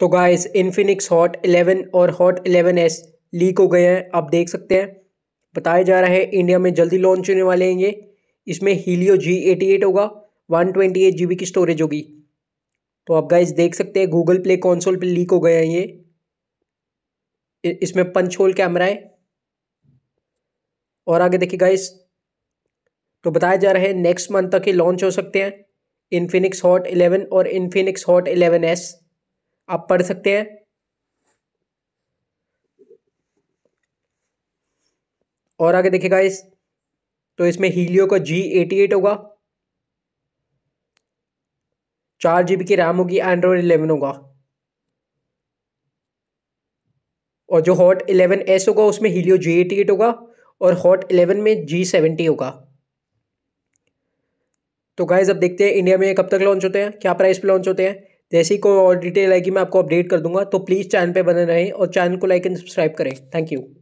तो guys Infinix hot 11 और hot 11s leak हो गए हैं आप देख सकते हैं बताया जा रहा है इंडिया में जल्दी लॉन्च होने वाले हैं ये इसमें हीलियो जी एटी एट होगा one twenty eight G B की स्टोरेज होगी तो आप गाइस देख सकते हैं गूगल प्ले कॉन्सोल पर लीक हो गए हैं ये इसमें पंच होल कैमरा है और आगे देखिए गाइस तो बताया जा रहा है नेक्स्ट मंथ तक ये लॉन्च हो सकते हैं इन्फिनिक्स हॉट 11 और इन्फिनिक्स हॉट 11s आप पढ़ सकते हैं और आगे देखिएगा इस तो इसमें हीलियो का जी एटी एट होगा चार जी की रैम होगी एंड्रॉयड इलेवन होगा और जो हॉट इलेवन एस होगा उसमें हीलियो जी एटी एट होगा और हॉट इलेवन में जी सेवेंटी होगा तो गाइज अब देखते हैं इंडिया में कब तक लॉन्च होते हैं क्या प्राइस पे लॉन्च होते हैं जैसे ही कोई और डिटेल आएगी मैं आपको अपडेट कर दूंगा तो प्लीज़ चैनल पे बने रहें और चैनल को लाइक एंड सब्सक्राइब करें थैंक यू